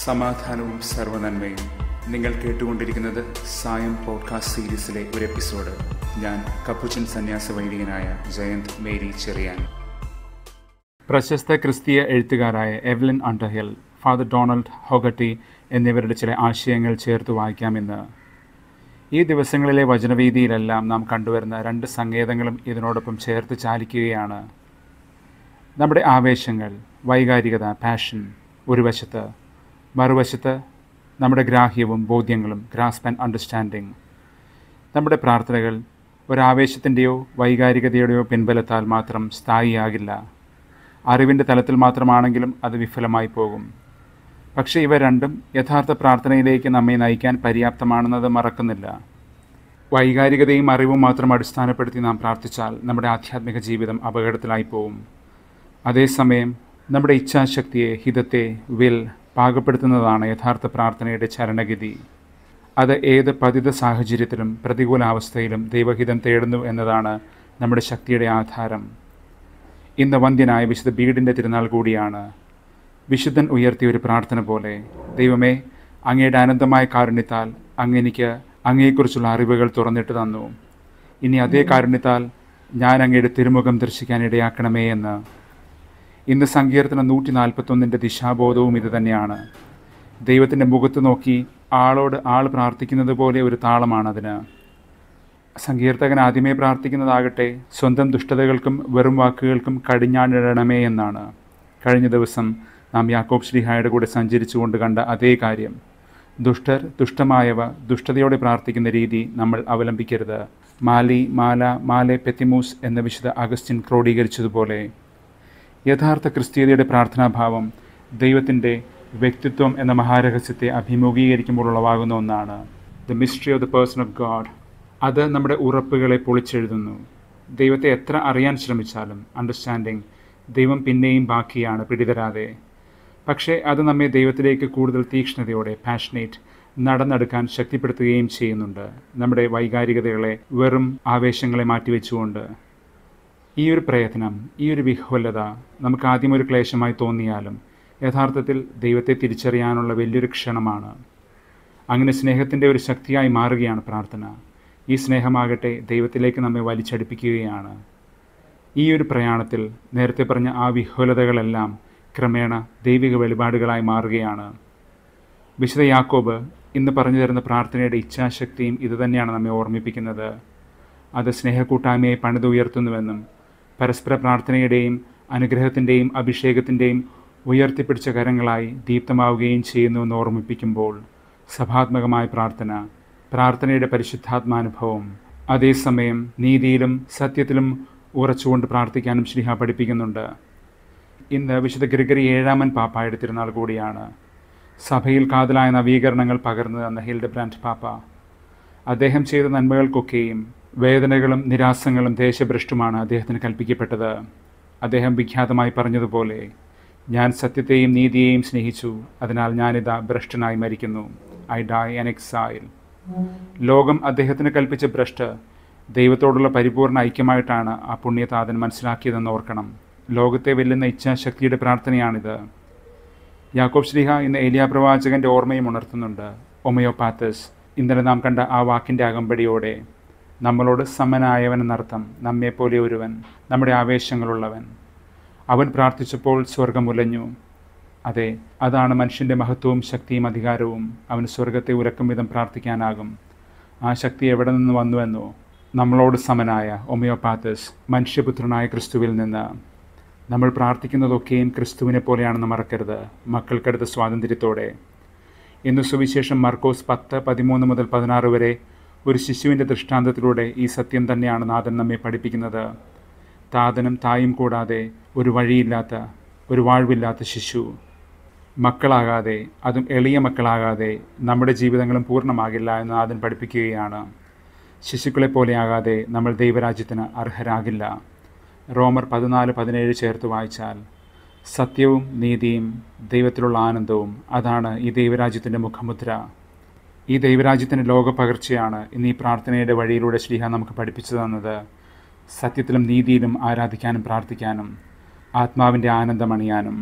സമാധാനവും സർവനന്മയും നിങ്ങൾ കേട്ടുകൊണ്ടിരിക്കുന്നത് സായം പോഡ്കാസ്റ്റ് സീരീസിലെ ഒരു എപ്പിസോഡ് ഞാൻ കപ്പുച്ചൻ സന്യാസ വൈദികനായ ജയന്ത് മേരി ചെറിയാൻ പ്രശസ്ത ക്രിസ്തീയ എഴുത്തുകാരായ Evelyn Underhill Father Donald Haggerty എന്നിവരുടെ ചില ആശയങ്ങൾ ചേർത്ത് വായിക്കാമെന്ന് ഈ ദിവസങ്ങളിലെ വചനവീതിയിലെല്ലാം നാം കണ്ടുവരുന്ന രണ്ട് സങ്കേതങ്ങളും ഇതിനോടൊപ്പം ചേർത്ത് ചാലിക്കുകയാണ് നമ്മുടെ ആവേശങ്ങൾ വൈകാരികത പാഷൻ ഒരു വശത്ത് മറുവശത്ത് നമ്മുടെ ഗ്രാഹ്യവും ബോധ്യങ്ങളും ഗ്രാസ്പ് ആൻഡ് അണ്ടർസ്റ്റാൻഡിങ് നമ്മുടെ പ്രാർത്ഥനകൾ ഒരാവേശത്തിൻ്റെയോ വൈകാരികതയുടെയോ പിൻബലത്താൽ മാത്രം സ്ഥായിയാകില്ല അറിവിൻ്റെ തലത്തിൽ മാത്രമാണെങ്കിലും അത് വിഫലമായി പോകും പക്ഷേ ഇവ രണ്ടും യഥാർത്ഥ പ്രാർത്ഥനയിലേക്ക് നമ്മെ നയിക്കാൻ പര്യാപ്തമാണെന്നത് മറക്കുന്നില്ല വൈകാരികതയും അറിവും മാത്രം അടിസ്ഥാനപ്പെടുത്തി നാം പ്രാർത്ഥിച്ചാൽ നമ്മുടെ ആധ്യാത്മിക ജീവിതം അപകടത്തിലായി പോകും അതേസമയം നമ്മുടെ ഇച്ഛാശക്തിയെ ഹിതത്തെ വിൽ പാകപ്പെടുത്തുന്നതാണ് യഥാർത്ഥ പ്രാർത്ഥനയുടെ ചരണഗതി അത് ഏത് പതിത സാഹചര്യത്തിലും പ്രതികൂലാവസ്ഥയിലും ദൈവഹിതം തേടുന്നു എന്നതാണ് നമ്മുടെ ശക്തിയുടെ ആധാരം ഇന്ന് വന്ധ്യനായ വിശുദ്ധ ബീഡിൻ്റെ തിരുനാൾ കൂടിയാണ് വിശുദ്ധൻ ഉയർത്തിയ ഒരു പ്രാർത്ഥന പോലെ ദൈവമേ അങ്ങയുടെ അനന്തമായ കാരുണ്യത്താൽ അങ്ങെനിക്ക് അങ്ങയെക്കുറിച്ചുള്ള അറിവുകൾ തുറന്നിട്ട് തന്നു ഇനി അതേ കാരുണ്യത്താൽ ഞാൻ അങ്ങയുടെ തിരുമുഖം ദർശിക്കാൻ ഇടയാക്കണമേ എന്ന് ഇന്ന് സങ്കീർത്തനം നൂറ്റി നാൽപ്പത്തൊന്നിൻ്റെ ദിശാബോധവും ഇത് തന്നെയാണ് ദൈവത്തിൻ്റെ മുഖത്ത് നോക്കി ആളോട് ആൾ പ്രാർത്ഥിക്കുന്നത് പോലെ ഒരു താളമാണതിന് സങ്കീർത്തകൻ ആദ്യമേ പ്രാർത്ഥിക്കുന്നതാകട്ടെ സ്വന്തം ദുഷ്ടതകൾക്കും വെറും വാക്കുകൾക്കും കടിഞ്ഞാണിടണമേ എന്നാണ് കഴിഞ്ഞ ദിവസം നാം യാക്കോബ് ശ്രീഹായുടെ കൂടെ സഞ്ചരിച്ചുകൊണ്ട് കണ്ട അതേ കാര്യം ദുഷ്ടർ ദുഷ്ടമായവ ദുഷ്ടതയോടെ പ്രാർത്ഥിക്കുന്ന രീതി നമ്മൾ അവലംബിക്കരുത് മാലി മാല മാലെ പെത്തിമൂസ് എന്ന വിശുദ്ധ അഗസ്റ്റിൻ ക്രോഡീകരിച്ചതുപോലെ യഥാർത്ഥ ക്രിസ്തീയതയുടെ പ്രാർത്ഥനാഭാവം ദൈവത്തിൻ്റെ വ്യക്തിത്വം എന്ന മഹാരഹസ്യത്തെ അഭിമുഖീകരിക്കുമ്പോൾ ഉളവാകുന്ന ഒന്നാണ് the mystery of the person of God അത് നമ്മുടെ ഉറപ്പുകളെ പൊളിച്ചെഴുതുന്നു ദൈവത്തെ എത്ര അറിയാൻ ശ്രമിച്ചാലും അണ്ടർസ്റ്റാൻഡിങ് ദൈവം പിന്നെയും ബാക്കിയാണ് പിടിതരാതെ പക്ഷേ അത് നമ്മെ ദൈവത്തിലേക്ക് കൂടുതൽ തീക്ഷ്ണതയോടെ പാഷനേറ്റ് നടന്നെടുക്കാൻ ശക്തിപ്പെടുത്തുകയും ചെയ്യുന്നുണ്ട് നമ്മുടെ വൈകാരികതകളെ വെറും ആവേശങ്ങളെ മാറ്റിവെച്ചുകൊണ്ട് ഈ ഒരു പ്രയത്നം ഈ ഒരു വിഹ്വലത നമുക്ക് ആദ്യം ഒരു ക്ലേശമായി തോന്നിയാലും യഥാർത്ഥത്തിൽ ദൈവത്തെ തിരിച്ചറിയാനുള്ള വലിയൊരു ക്ഷണമാണ് അങ്ങനെ സ്നേഹത്തിൻ്റെ ഒരു ശക്തിയായി മാറുകയാണ് പ്രാർത്ഥന ഈ സ്നേഹമാകട്ടെ ദൈവത്തിലേക്ക് നമ്മെ വലിച്ചടിപ്പിക്കുകയാണ് ഈ ഒരു പ്രയാണത്തിൽ നേരത്തെ പറഞ്ഞ ആ വിഹ്വലതകളെല്ലാം ക്രമേണ ദൈവിക വെളിപാടുകളായി മാറുകയാണ് വിശുദ്ധ യാക്കോബ് ഇന്ന് പറഞ്ഞു തരുന്ന പ്രാർത്ഥനയുടെ ഇച്ഛാശക്തിയും ഇതുതന്നെയാണ് നമ്മെ ഓർമ്മിപ്പിക്കുന്നത് അത് സ്നേഹക്കൂട്ടായ്മയെ ഉയർത്തുന്നുവെന്നും പരസ്പര പ്രാർത്ഥനയുടെയും അനുഗ്രഹത്തിൻ്റെയും അഭിഷേകത്തിൻ്റെയും ഉയർത്തിപ്പിടിച്ച കരങ്ങളായി ദീപ്തമാവുകയും ചെയ്യുന്നുവെന്ന് ഓർമ്മിപ്പിക്കുമ്പോൾ സഭാത്മകമായ പ്രാർത്ഥന പ്രാർത്ഥനയുടെ പരിശുദ്ധാത്മാനുഭവം അതേസമയം നീതിയിലും സത്യത്തിലും ഉറച്ചുകൊണ്ട് പ്രാർത്ഥിക്കാനും ശ്രീഹ പഠിപ്പിക്കുന്നുണ്ട് ഇന്ന് വിശുദ്ധ ഗ്രിഗറി ഏഴാമൻ പാപ്പായുടെ തിരുനാൾ കൂടിയാണ് സഭയിൽ കാതലായ നവീകരണങ്ങൾ പകർന്നു തന്ന ഹിൽഡ് ബ്രാൻഡ് പാപ്പ അദ്ദേഹം ചെയ്ത നന്മകൾക്കൊക്കെയും വേദനകളും നിരാസങ്ങളും ദേശഭ്രഷ്ടുമാണ് അദ്ദേഹത്തിന് കൽപ്പിക്കപ്പെട്ടത് അദ്ദേഹം വിഖ്യാതമായി പറഞ്ഞതുപോലെ ഞാൻ സത്യത്തെയും നീതിയെയും സ്നേഹിച്ചു അതിനാൽ ഞാനിതാ ഭ്രഷ്ടനായി മരിക്കുന്നു ഐ ഡൈ ആൻ എക്സൈൽ ലോകം അദ്ദേഹത്തിന് കൽപ്പിച്ച ഭ്രഷ്ട് ദൈവത്തോടുള്ള പരിപൂർണ ഐക്യമായിട്ടാണ് ആ പുണ്യതാതൻ മനസ്സിലാക്കിയതെന്ന് ഓർക്കണം ലോകത്തെ വെല്ലുന്ന ഇച്ഛാശക്തിയുടെ പ്രാർത്ഥനയാണിത് യാക്കോബ് ശ്രീഹ എന്ന ഏലിയ പ്രവാചകൻ്റെ ഓർമ്മയും ഉണർത്തുന്നുണ്ട് ഒമയോപാത്തസ് ഇന്നലെ നാം കണ്ട ആ വാക്കിൻ്റെ അകമ്പടിയോടെ നമ്മളോട് സമനായവൻ എന്നർത്ഥം നമ്മെപ്പോലെ ഒരുവൻ നമ്മുടെ ആവേശങ്ങളുള്ളവൻ അവൻ പ്രാർത്ഥിച്ചപ്പോൾ ഉലഞ്ഞു അതെ അതാണ് മനുഷ്യൻ്റെ മഹത്വവും ശക്തിയും അധികാരവും അവന് സ്വർഗത്തെ ഉലക്കും വിധം പ്രാർത്ഥിക്കാനാകും ആ ശക്തി എവിടെ നിന്ന് വന്നുവെന്നോ നമ്മളോട് സമനായ ഒമിയോപാത്തസ് മനുഷ്യപുത്രനായ ക്രിസ്തുവിൽ നിന്ന് നമ്മൾ പ്രാർത്ഥിക്കുന്നതൊക്കെയും ക്രിസ്തുവിനെ പോലെയാണെന്ന് മറക്കരുത് മക്കൾക്കടുത്ത സ്വാതന്ത്ര്യത്തോടെ ഇന്ന് സുവിശേഷം മർക്കോസ് പത്ത് പതിമൂന്ന് മുതൽ പതിനാറ് വരെ ഒരു ശിശുവിൻ്റെ ദൃഷ്ടാന്തത്തിലൂടെ ഈ സത്യം തന്നെയാണ് നാഥൻ നമ്മെ പഠിപ്പിക്കുന്നത് താതനും തായും കൂടാതെ ഒരു വഴിയില്ലാത്ത ഒരു വാഴ്വില്ലാത്ത ശിശു മക്കളാകാതെ അതും എളിയ മക്കളാകാതെ നമ്മുടെ ജീവിതങ്ങളും പൂർണ്ണമാകില്ല എന്ന് നാഥൻ പഠിപ്പിക്കുകയാണ് ശിശുക്കളെ പോലെയാകാതെ നമ്മൾ ദൈവരാജ്യത്തിന് അർഹരാകില്ല റോമർ പതിനാല് പതിനേഴ് ചേർത്ത് വായിച്ചാൽ സത്യവും നീതിയും ദൈവത്തിലുള്ള ആനന്ദവും അതാണ് ഈ ദൈവരാജ്യത്തിൻ്റെ മുഖമുദ്ര ഈ ദൈവരാജ്യത്തിൻ്റെ പകർച്ചയാണ് ഇന്ന് ഈ പ്രാർത്ഥനയുടെ വഴിയിലൂടെ ശ്രീഹ നമുക്ക് പഠിപ്പിച്ചു തന്നത് സത്യത്തിലും നീതിയിലും ആരാധിക്കാനും പ്രാർത്ഥിക്കാനും ആത്മാവിൻ്റെ ആനന്ദമണിയാനും